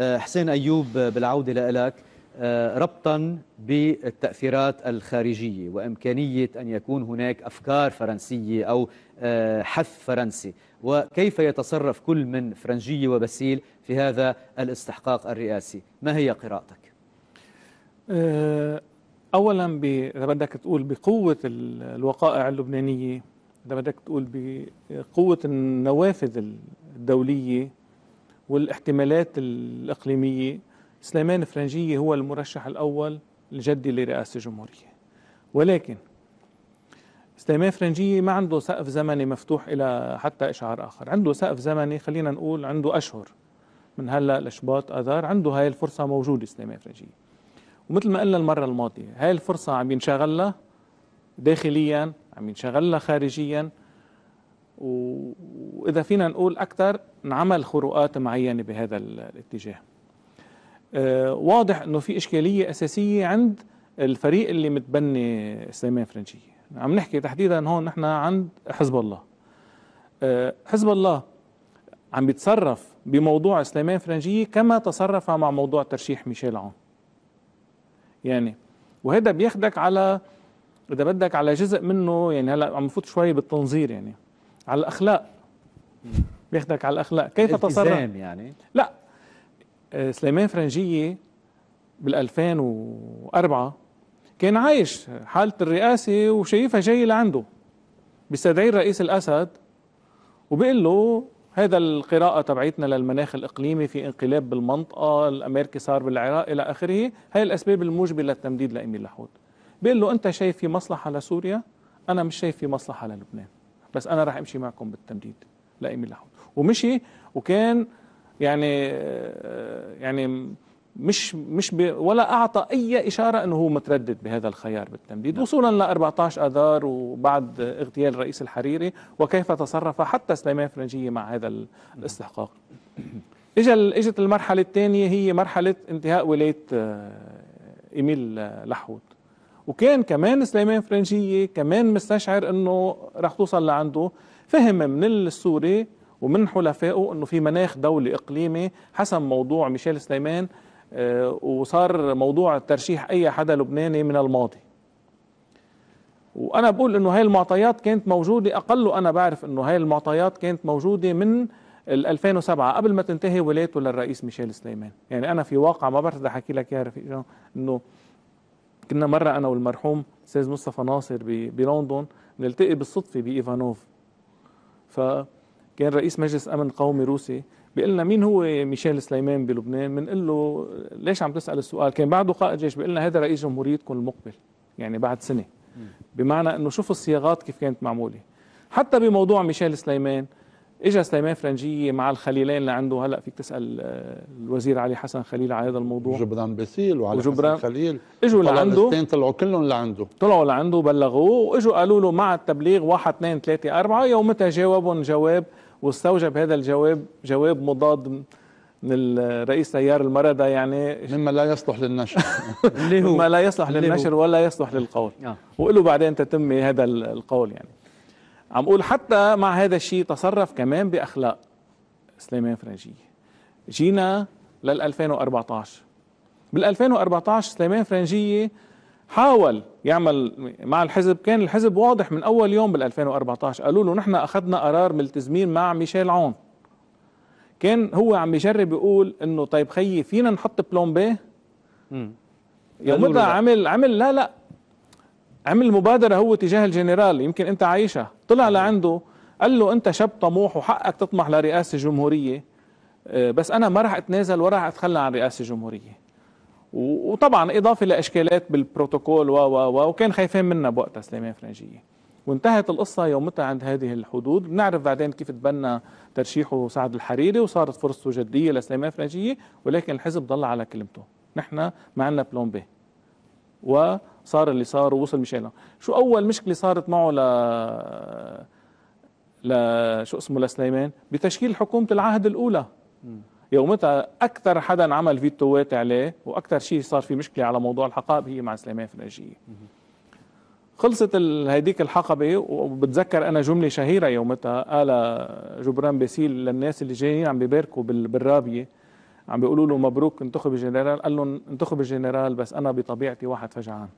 آه، حسين أيوب آه، بالعودة لك آه، ربطا بالتأثيرات الخارجية وإمكانية أن يكون هناك أفكار فرنسية أو حث فرنسي وكيف يتصرف كل من فرنجية وبسيل في هذا الاستحقاق الرئاسي ما هي قراءتك؟ أولا إذا بدك تقول بقوة الوقائع اللبنانية إذا بدك تقول بقوة النوافذ الدولية والاحتمالات الإقليمية سليمان فرنجية هو المرشح الأول الجدي لرئاسة الجمهورية ولكن سليمان فرنجية ما عنده سقف زمني مفتوح إلى حتى إشعار آخر عنده سقف زمني خلينا نقول عنده أشهر من هلا لشباط اذار عنده هاي الفرصه موجوده سليمان فرنجيه ومثل ما قلنا المره الماضيه هاي الفرصه عم ينشغلها داخليا عم ينشغلها خارجيا واذا فينا نقول اكثر انعمل خروقات معينه بهذا الاتجاه آه، واضح انه في اشكاليه اساسيه عند الفريق اللي متبني سليمان فرنجيه عم نحكي تحديدا هون نحن عند حزب الله آه، حزب الله عم بيتصرف بموضوع سليمان فرنجيه كما تصرف مع موضوع ترشيح ميشيل عون يعني وهذا بياخدك على اذا بدك على جزء منه يعني هلا عم نفوت شوي بالتنظير يعني على الاخلاق بياخدك على الاخلاق كيف تصرف يعني لا آه، سليمان فرنجيه بال 2004 كان عايش حالة الرئاسة وشايفها جاية لعنده بيستدعي رئيس الأسد وبيقول له هذا القراءة تبعيتنا للمناخ الإقليمي في انقلاب بالمنطقة الأمريكي صار بالعراق إلى آخره هاي الأسباب الموجبة للتمديد لأمين لحود بيقول له أنت شايف في مصلحة لسوريا أنا مش شايف في مصلحة للبنان بس انا راح امشي معكم بالتمديد لامي لحود ومشي وكان يعني يعني مش مش ب ولا اعطى اي اشاره انه هو متردد بهذا الخيار بالتمديد نعم. وصولا ل 14 اذار وبعد اغتيال الرئيس الحريري وكيف تصرف حتى سليمان فرنجيه مع هذا نعم. الاستحقاق اجى اجت المرحله الثانيه هي مرحله انتهاء ولايه آه، ايميل آه، لحوت وكان كمان سليمان فرنجيه كمان مستشعر انه رح توصل لعنده فهم من السوري ومن حلفائه انه في مناخ دولي اقليمي حسم موضوع ميشيل سليمان آه، وصار موضوع ترشيح اي حدا لبناني من الماضي وانا بقول انه هاي المعطيات كانت موجوده اقل وانا بعرف انه هاي المعطيات كانت موجوده من ال 2007 قبل ما تنتهي ولايته للرئيس ميشيل سليمان يعني انا في واقع ما بعرف احكي لك يا رفيق انه كنا مرة أنا والمرحوم أستاذ مصطفى ناصر بلندن نلتقي بالصدفة بإيفانوف فكان رئيس مجلس أمن قومي روسي بيقول لنا مين هو ميشيل سليمان بلبنان بنقول له ليش عم تسأل السؤال كان بعده قائد جيش بيقول لنا هذا رئيس جمهوريتكم المقبل يعني بعد سنة بمعنى أنه شوف الصياغات كيف كانت معمولة حتى بموضوع ميشيل سليمان اجى سليمان فرنجيه مع الخليلين اللي عنده هلا فيك تسال آه، الوزير علي حسن خليل على هذا الموضوع جبران باسيل وعلي وجبران حسن خليل اجوا لعنده الاثنين طلعوا كلهم لعنده طلعوا لعنده بلغوه واجوا قالوا له مع التبليغ 1 2 3 4 يومتها جاوبهم جواب واستوجب هذا الجواب جواب مضاد من الرئيس تيار المردة يعني مما لا يصلح للنشر مما لا يصلح للنشر ولا يصلح للقول آه. وله بعدين تتم هذا القول يعني عم اقول حتى مع هذا الشيء تصرف كمان باخلاق سليمان فرنجيه جينا لل 2014 بال 2014 سليمان فرنجيه حاول يعمل مع الحزب كان الحزب واضح من اول يوم بال 2014 قالوا له نحن اخذنا قرار ملتزمين مع ميشيل عون كان هو عم يجرب يقول انه طيب خيي فينا نحط بلومبي امم عمل عمل لا لا عمل مبادرة هو تجاه الجنرال يمكن أنت عايشها طلع لعنده قال له أنت شاب طموح وحقك تطمح لرئاسة جمهورية آه، بس أنا ما راح أتنازل ولا راح أتخلى عن رئاسة جمهورية وطبعا إضافة لإشكالات بالبروتوكول و و و وكان خايفين منا بوقتها سليمان فرنجية وانتهت القصة يومتها عند هذه الحدود بنعرف بعدين كيف تبنى ترشيحه سعد الحريري وصارت فرصته جدية لسليمان فرنجية ولكن الحزب ضل على كلمته نحن ما عندنا بلومبي و صار اللي صار ووصل مشان شو اول مشكله صارت معه ل ل شو اسمه لسليمان بتشكيل حكومه العهد الاولى يومتها اكثر حدا عمل فيتوات عليه واكثر شيء صار في مشكله على موضوع الحقائب هي مع سليمان فرنجيه خلصت هيديك الحقبه وبتذكر انا جمله شهيره يومتها قال جبران باسيل للناس اللي جايين عم بيباركوا بالرابيه عم بيقولوا له مبروك انتخب الجنرال قال لهم انتخب الجنرال بس انا بطبيعتي واحد فجعان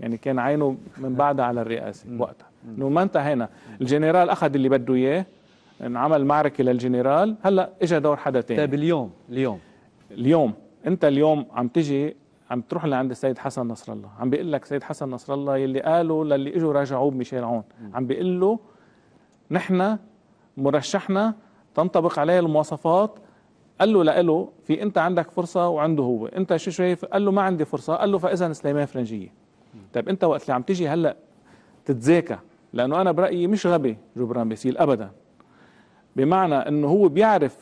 يعني كان عينه من بعد على الرئاسه وقتها انه ما انتهينا الجنرال اخذ اللي بده اياه انعمل معركه للجنرال هلا اجى دور حدا تاني طيب اليوم اليوم اليوم انت اليوم عم تجي عم تروح لعند السيد حسن نصر الله عم بيقول لك سيد حسن نصر الله يلي قالوا للي اجوا راجعوه بميشيل عون عم بيقول له نحن مرشحنا تنطبق عليه المواصفات قال له لإله في انت عندك فرصه وعنده هو انت شو شايف قال له ما عندي فرصه قال له فاذا سليمان فرنجيه طيب انت وقت اللي عم تيجي هلا تتذاكى لانه انا برايي مش غبي جبران باسيل ابدا بمعنى انه هو بيعرف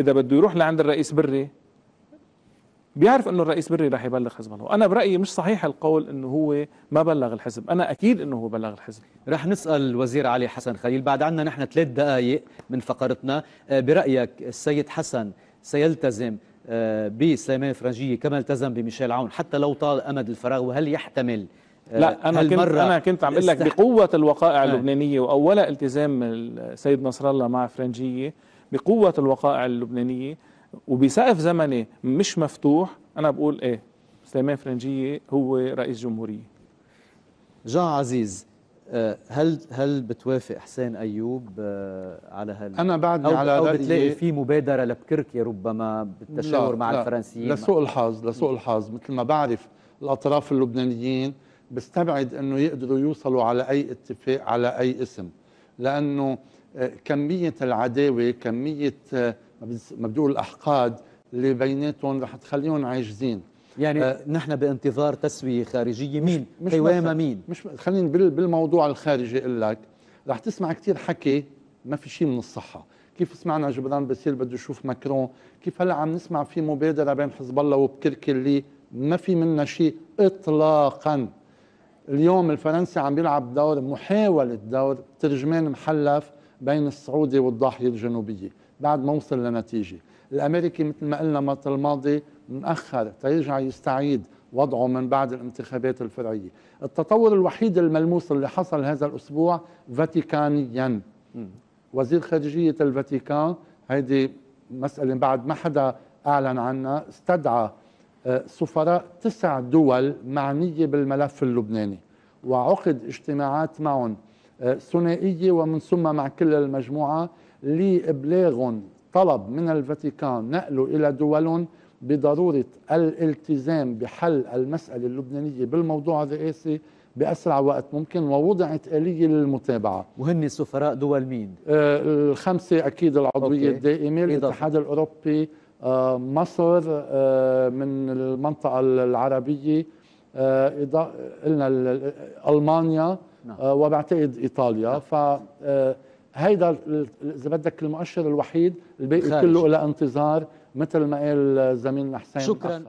اذا بده يروح لعند الرئيس بري بيعرف انه الرئيس بري رح يبلغ حزب الله انا برايي مش صحيح القول انه هو ما بلغ الحزب انا اكيد انه هو بلغ الحزب رح نسال الوزير علي حسن خليل بعد عنا نحن ثلاث دقائق من فقرتنا آه، برايك السيد حسن سيلتزم آه، بسليمان الفرنجيه كما التزم بميشيل عون حتى لو طال امد الفراغ وهل يحتمل آه، لا انا كنت انا كنت عم لك بقوه الوقائع آه. اللبنانيه وأولا التزام السيد نصر الله مع فرنجيه بقوه الوقائع اللبنانيه وبسقف زمني مش مفتوح انا بقول ايه سليمان فرنجيه هو رئيس جمهوريه جان عزيز آه، هل هل بتوافق حسين ايوب آه، على هال انا بعدني أو على أو بتلاقي إيه؟ في مبادره لبكركي ربما بالتشاور لا مع لا الفرنسيين لسوء الحظ لسوء الحظ مثل ما بعرف الاطراف اللبنانيين بستبعد انه يقدروا يوصلوا على اي اتفاق على اي اسم لانه آه، كميه العداوه كميه ما بدي اقول الاحقاد اللي بيناتهم رح تخليهم عاجزين يعني آه نحن بانتظار تسوية خارجية مين؟ مش قوامة مين؟ مش خليني بالموضوع الخارجي اقول لك رح تسمع كثير حكي ما في شيء من الصحة كيف سمعنا جبران باسيل بده يشوف ماكرون كيف هلا عم نسمع في مبادرة بين حزب الله وبكركي اللي ما في منها شيء إطلاقا اليوم الفرنسي عم بيلعب دور محاولة دور ترجمان محلف بين السعودي والضاحية الجنوبية بعد ما وصل لنتيجة الأمريكي مثل ما قلنا المرة الماضي مأخر تيرجع يستعيد وضعه من بعد الانتخابات الفرعية التطور الوحيد الملموس اللي حصل هذا الأسبوع فاتيكانيا وزير خارجية الفاتيكان هيدي مسألة بعد ما حدا أعلن عنها استدعى آه، سفراء تسع دول معنية بالملف اللبناني وعقد اجتماعات معهم آه، ثنائية ومن ثم مع كل المجموعة لإبلاغهم طلب من الفاتيكان نقله إلى دول بضرورة الالتزام بحل المسألة اللبنانية بالموضوع الرئاسي بأسرع وقت ممكن ووضعت آلية للمتابعة وهن سفراء دول مين؟ آه الخمسة أكيد العضوية الدائمة الاتحاد الأوروبي آه مصر آه من المنطقة العربية آه، قلنا ألمانيا نعم. آه، وبعتقد إيطاليا نعم. ف آه، هيدا اذا بدك المؤشر الوحيد الباقي كله الى انتظار مثل ما قال زميلنا حسين شكرا أخر.